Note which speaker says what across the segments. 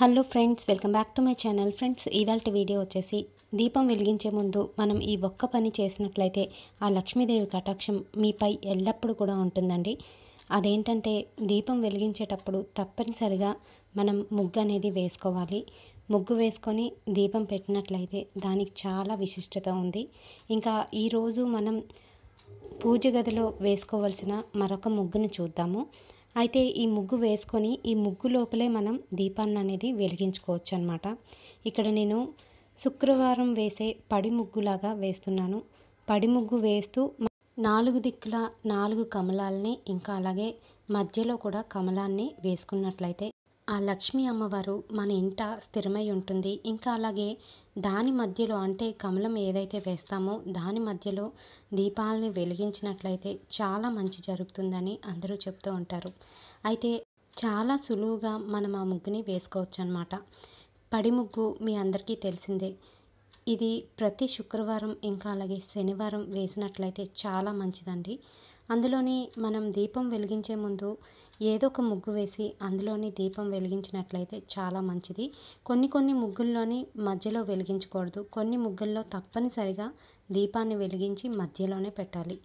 Speaker 1: hello friends welcome back to my channel friends ఇవాళ video వచ్చేసి దీపం వెలిగించే ముందు మనం ఈ ఒక్క పని చేసినట్లయితే ఆ లక్ష్మీదేవి కటాక్షం మీపై ఎల్లప్పుడూ కూడా ఉంటుందండి అదేంటంటే దీపం వెలిగించేటప్పుడు తప్పనిసరిగా మనం ముగ్గు అనేది వేసుకోవాలి ముగ్గు వేసుకొని దీపం పెట్టినట్లయితే దానికి చాలా విశిష్టత ఉంది ఇంకా ఈరోజు మనం పూజ గదిలో వేసుకోవాల్సిన మరొక ముగ్గును చూద్దాము అయితే ఈ ముగ్గు వేసుకొని ఈ ముగ్గు లోపలే మనం దీపాన్ని అనేది వెలిగించుకోవచ్చు అనమాట ఇక్కడ నేను శుక్రవారం వేసే పడి ముగ్గులాగా వేస్తున్నాను పడి ముగ్గు వేస్తూ నాలుగు దిక్కుల నాలుగు కమలాలని ఇంకా అలాగే మధ్యలో కూడా కమలాన్ని వేసుకున్నట్లయితే ఆ లక్ష్మీ అమ్మవారు మన ఇంట స్థిరమై ఉంటుంది ఇంకా అలాగే దాని మధ్యలో అంటే కమలం ఏదైతే వేస్తామో దాని మధ్యలో దీపాలని వెలిగించినట్లయితే చాలా మంచి జరుగుతుందని అందరూ చెప్తూ ఉంటారు అయితే చాలా సులువుగా మనం ఆ ముగ్గుని వేసుకోవచ్చు అనమాట పడి ముగ్గు మీ అందరికీ తెలిసిందే ఇది ప్రతి శుక్రవారం ఇంకా అలాగే శనివారం వేసినట్లయితే చాలా మంచిదండి అందులోని మనం దీపం వెలిగించే ముందు ఏదో ఒక ముగ్గు వేసి అందులోని దీపం వెలిగించినట్లయితే చాలా మంచిది కొన్ని కొన్ని ముగ్గుల్లోని మధ్యలో వెలిగించకూడదు కొన్ని ముగ్గుల్లో తప్పనిసరిగా దీపాన్ని వెలిగించి మధ్యలోనే పెట్టాలి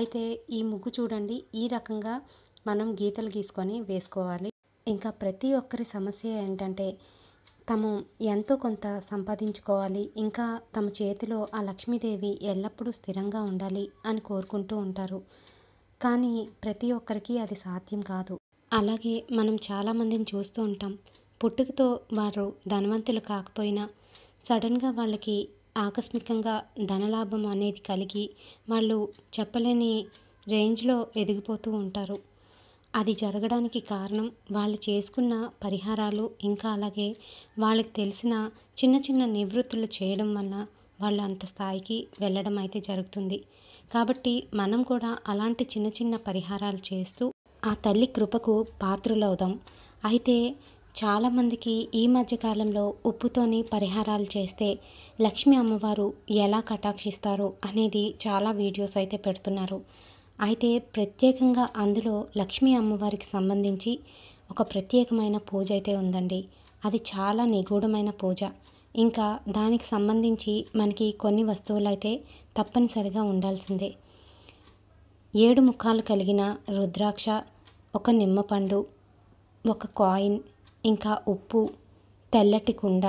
Speaker 1: అయితే ఈ ముగ్గు చూడండి ఈ రకంగా మనం గీతలు గీసుకొని వేసుకోవాలి ఇంకా ప్రతి ఒక్కరి సమస్య ఏంటంటే తము ఎంతో కొంత సంపాదించుకోవాలి ఇంకా తమ చేతిలో ఆ లక్ష్మీదేవి ఎల్లప్పుడూ స్థిరంగా ఉండాలి అని కోరుకుంటూ ఉంటారు కానీ ప్రతి ఒక్కరికి అది సాధ్యం కాదు అలాగే మనం చాలామందిని చూస్తూ ఉంటాం పుట్టుకతో వారు ధనవంతులు కాకపోయినా సడన్గా వాళ్ళకి ఆకస్మికంగా ధనలాభం అనేది కలిగి వాళ్ళు చెప్పలేని రేంజ్లో ఎదిగిపోతూ ఉంటారు అది జరగడానికి కారణం వాళ్ళు చేసుకున్న పరిహారాలు ఇంకా అలాగే వాళ్ళకి తెలిసిన చిన్న చిన్న నివృత్తులు చేయడం వల్ల వాళ్ళు అంత స్థాయికి వెళ్ళడం అయితే జరుగుతుంది కాబట్టి మనం కూడా అలాంటి చిన్న చిన్న పరిహారాలు చేస్తూ ఆ తల్లి కృపకు పాత్రులవుదాం అయితే చాలామందికి ఈ మధ్యకాలంలో ఉప్పుతోని పరిహారాలు చేస్తే లక్ష్మీ అమ్మవారు ఎలా కటాక్షిస్తారు అనేది చాలా వీడియోస్ అయితే పెడుతున్నారు అయితే ప్రత్యేకంగా అందులో లక్ష్మీ అమ్మవారికి సంబంధించి ఒక ప్రత్యేకమైన పూజ అయితే ఉందండి అది చాలా నిగూఢమైన పూజ ఇంకా దానికి సంబంధించి మనకి కొన్ని వస్తువులైతే తప్పనిసరిగా ఉండాల్సిందే ఏడు ముఖాలు కలిగిన రుద్రాక్ష ఒక నిమ్మపండు ఒక కాయిన్ ఇంకా ఉప్పు తెల్లటి కుండ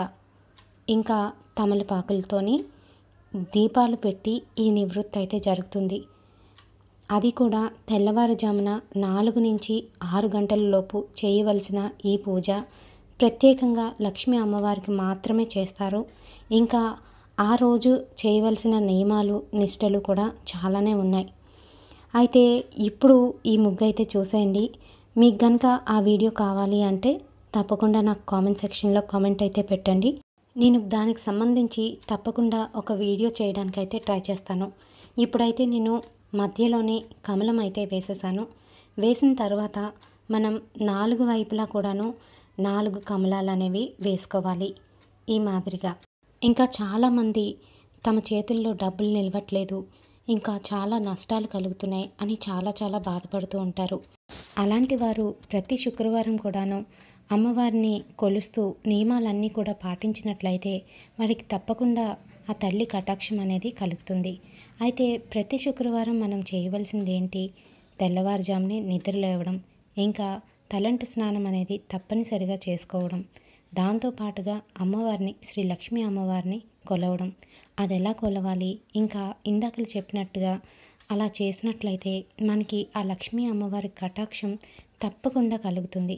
Speaker 1: ఇంకా తమలపాకులతోని దీపాలు పెట్టి ఈ నివృత్తి అయితే జరుగుతుంది అది కూడా తెల్లవారుజామున నాలుగు నుంచి ఆరు గంటల లోపు చేయవలసిన ఈ పూజ ప్రత్యేకంగా లక్ష్మీ అమ్మవారికి మాత్రమే చేస్తారు ఇంకా ఆ రోజు చేయవలసిన నియమాలు నిష్టలు కూడా చాలానే ఉన్నాయి అయితే ఇప్పుడు ఈ ముగ్గు అయితే చూసేయండి మీకు కనుక ఆ వీడియో కావాలి అంటే తప్పకుండా నాకు కామెంట్ సెక్షన్లో కామెంట్ అయితే పెట్టండి నేను దానికి సంబంధించి తప్పకుండా ఒక వీడియో చేయడానికైతే ట్రై చేస్తాను ఇప్పుడైతే నేను మధ్యలోనే కమలం అయితే వేసేసాను వేసిన తర్వాత మనం నాలుగు వైపులా కూడాను నాలుగు కమలాలు అనేవి వేసుకోవాలి ఈ మాదిరిగా ఇంకా చాలామంది తమ చేతుల్లో డబ్బులు నిలవట్లేదు ఇంకా చాలా నష్టాలు కలుగుతున్నాయి అని చాలా చాలా బాధపడుతూ ఉంటారు అలాంటి వారు ప్రతి శుక్రవారం కూడాను అమ్మవారిని కొలుస్తూ నియమాలన్నీ కూడా పాటించినట్లయితే వారికి తప్పకుండా ఆ తల్లి కటాక్షం అనేది కలుగుతుంది అయితే ప్రతి శుక్రవారం మనం చేయవలసింది ఏంటి తెల్లవారుజామునే నిద్ర లేవడం ఇంకా తలంటు స్నానం అనేది తప్పనిసరిగా చేసుకోవడం దాంతోపాటుగా అమ్మవారిని శ్రీ లక్ష్మి అమ్మవారిని కొలవడం అది ఎలా కొలవాలి ఇంకా ఇందాకలు చెప్పినట్టుగా అలా చేసినట్లయితే మనకి ఆ లక్ష్మీ అమ్మవారి కటాక్షం తప్పకుండా కలుగుతుంది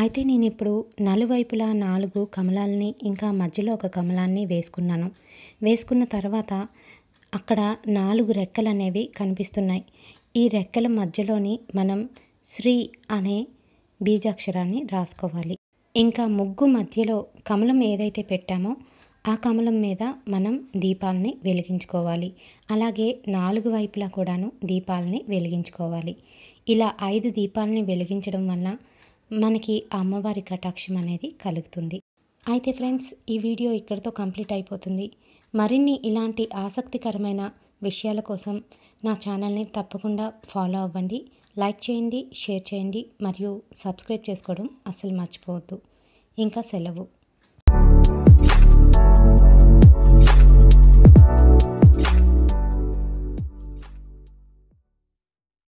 Speaker 1: అయితే నేను ఇప్పుడు నలువైపులా నాలుగు కమలాల్ని ఇంకా మధ్యలో ఒక కమలాన్ని వేసుకున్నాను వేసుకున్న తర్వాత అక్కడ నాలుగు రెక్కలు అనేవి కనిపిస్తున్నాయి ఈ రెక్కల మధ్యలోని మనం శ్రీ అనే బీజాక్షరాన్ని రాసుకోవాలి ఇంకా ముగ్గు మధ్యలో కమలం ఏదైతే పెట్టామో ఆ కమలం మీద మనం దీపాలని వెలిగించుకోవాలి అలాగే నాలుగు వైపులా కూడాను దీపాలని వెలిగించుకోవాలి ఇలా ఐదు దీపాలని వెలిగించడం వల్ల మనకి అమ్మవారి కటాక్షం అనేది కలుగుతుంది అయితే ఫ్రెండ్స్ ఈ వీడియో ఇక్కడితో కంప్లీట్ అయిపోతుంది మరిన్ని ఇలాంటి ఆసక్తికరమైన విషయాల కోసం నా ఛానల్ని తప్పకుండా ఫాలో అవ్వండి లైక్ చేయండి షేర్ చేయండి మరియు సబ్స్క్రైబ్ చేసుకోవడం అస్సలు మర్చిపోవద్దు ఇంకా సెలవు